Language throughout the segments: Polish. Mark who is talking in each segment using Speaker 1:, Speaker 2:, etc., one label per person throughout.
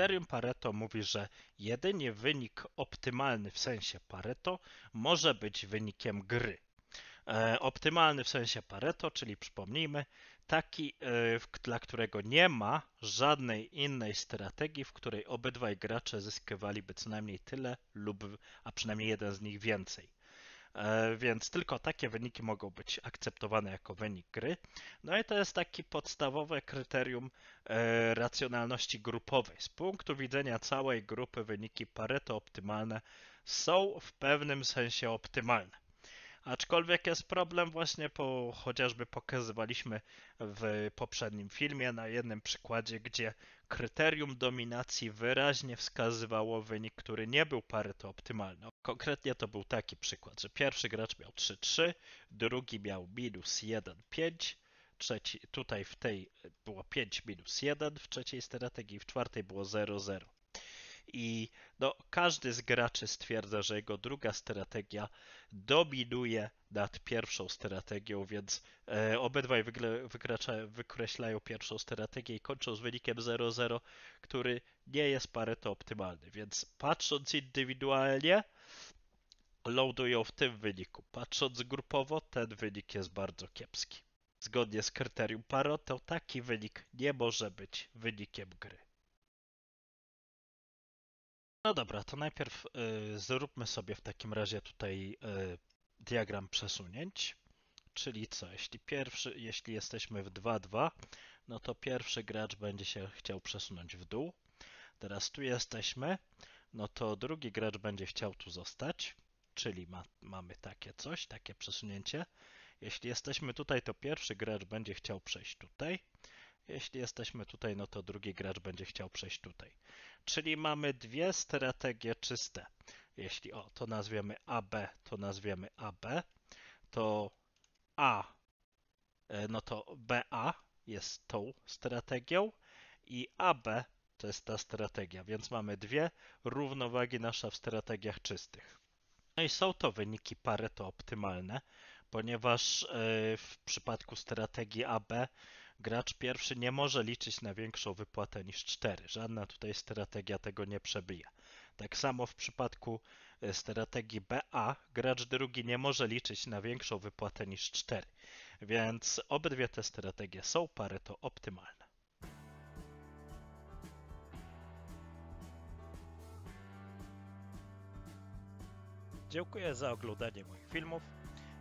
Speaker 1: Kryterium Pareto mówi, że jedynie wynik optymalny w sensie Pareto może być wynikiem gry. E, optymalny w sensie Pareto, czyli przypomnijmy, taki, e, dla którego nie ma żadnej innej strategii, w której obydwaj gracze zyskiwaliby co najmniej tyle lub, a przynajmniej jeden z nich więcej. E, więc tylko takie wyniki mogą być akceptowane jako wynik gry. No i to jest takie podstawowe kryterium e, racjonalności grupowej. Z punktu widzenia całej grupy wyniki Pareto optymalne są w pewnym sensie optymalne. Aczkolwiek jest problem właśnie, po, chociażby pokazywaliśmy w poprzednim filmie na jednym przykładzie, gdzie kryterium dominacji wyraźnie wskazywało wynik, który nie był paryto optymalny. Konkretnie to był taki przykład, że pierwszy gracz miał 3-3, drugi miał minus 1-5, trzeci, tutaj w tej było 5 minus 1 w trzeciej strategii, w czwartej było 0-0 i no, każdy z graczy stwierdza, że jego druga strategia dominuje nad pierwszą strategią, więc e, obydwaj wykreślają pierwszą strategię i kończą z wynikiem 0-0, który nie jest pareto optymalny. Więc patrząc indywidualnie, loadują w tym wyniku. Patrząc grupowo, ten wynik jest bardzo kiepski. Zgodnie z kryterium Pareto, taki wynik nie może być wynikiem gry. No dobra, to najpierw y, zróbmy sobie w takim razie tutaj y, diagram przesunięć. Czyli co, jeśli pierwszy, jeśli jesteśmy w 2-2, no to pierwszy gracz będzie się chciał przesunąć w dół. Teraz tu jesteśmy, no to drugi gracz będzie chciał tu zostać, czyli ma, mamy takie coś, takie przesunięcie. Jeśli jesteśmy tutaj, to pierwszy gracz będzie chciał przejść tutaj. Jeśli jesteśmy tutaj, no to drugi gracz będzie chciał przejść tutaj. Czyli mamy dwie strategie czyste. Jeśli o, to nazwiemy AB, to nazwiemy AB, to A, e, no to BA jest tą strategią i AB to jest ta strategia, więc mamy dwie równowagi nasza w strategiach czystych. No i są to wyniki Pareto optymalne, ponieważ e, w przypadku strategii AB gracz pierwszy nie może liczyć na większą wypłatę niż 4. Żadna tutaj strategia tego nie przebija. Tak samo w przypadku e, strategii BA gracz drugi nie może liczyć na większą wypłatę niż 4. Więc obydwie te strategie są pareto optymalne. Dziękuję za oglądanie moich filmów.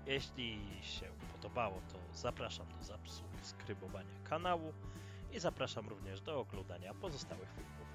Speaker 1: Jeśli się podobało, to zapraszam do skrybowania kanału i zapraszam również do oglądania pozostałych filmów.